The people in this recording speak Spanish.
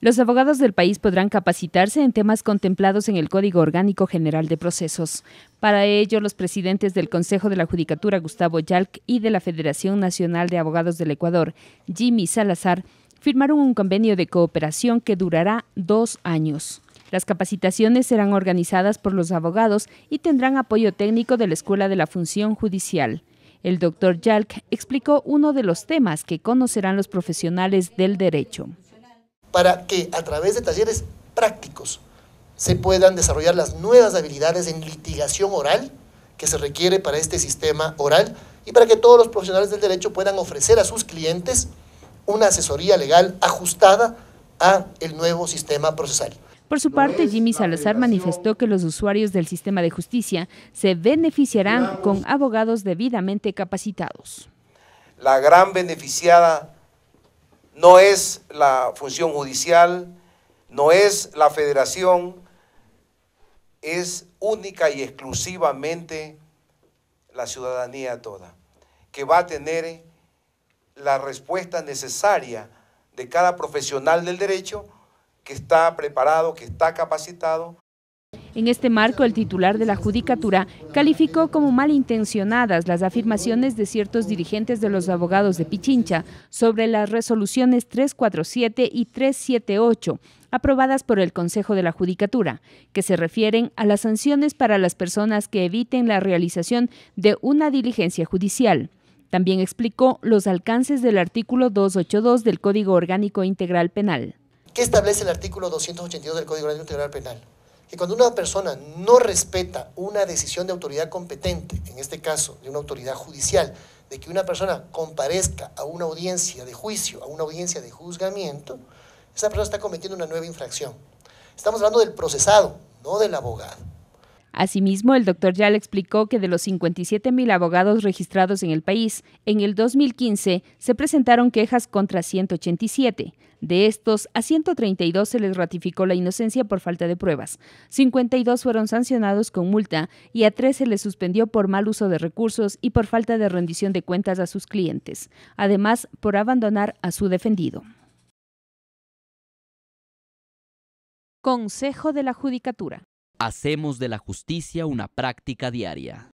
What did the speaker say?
Los abogados del país podrán capacitarse en temas contemplados en el Código Orgánico General de Procesos. Para ello, los presidentes del Consejo de la Judicatura, Gustavo Yalc, y de la Federación Nacional de Abogados del Ecuador, Jimmy Salazar, firmaron un convenio de cooperación que durará dos años. Las capacitaciones serán organizadas por los abogados y tendrán apoyo técnico de la Escuela de la Función Judicial. El doctor Yalc explicó uno de los temas que conocerán los profesionales del derecho para que a través de talleres prácticos se puedan desarrollar las nuevas habilidades en litigación oral que se requiere para este sistema oral y para que todos los profesionales del derecho puedan ofrecer a sus clientes una asesoría legal ajustada a el nuevo sistema procesal. Por su parte, Jimmy Salazar manifestó que los usuarios del sistema de justicia se beneficiarán con abogados debidamente capacitados. La gran beneficiada no es la función judicial, no es la federación, es única y exclusivamente la ciudadanía toda, que va a tener la respuesta necesaria de cada profesional del derecho que está preparado, que está capacitado en este marco, el titular de la Judicatura calificó como malintencionadas las afirmaciones de ciertos dirigentes de los abogados de Pichincha sobre las resoluciones 347 y 378 aprobadas por el Consejo de la Judicatura, que se refieren a las sanciones para las personas que eviten la realización de una diligencia judicial. También explicó los alcances del artículo 282 del Código Orgánico Integral Penal. ¿Qué establece el artículo 282 del Código Orgánico Integral Penal? que cuando una persona no respeta una decisión de autoridad competente, en este caso de una autoridad judicial, de que una persona comparezca a una audiencia de juicio, a una audiencia de juzgamiento, esa persona está cometiendo una nueva infracción. Estamos hablando del procesado, no del abogado. Asimismo, el doctor Yal explicó que de los 57 mil abogados registrados en el país, en el 2015 se presentaron quejas contra 187. De estos, a 132 se les ratificó la inocencia por falta de pruebas, 52 fueron sancionados con multa y a 3 se les suspendió por mal uso de recursos y por falta de rendición de cuentas a sus clientes, además por abandonar a su defendido. Consejo de la Judicatura Hacemos de la justicia una práctica diaria.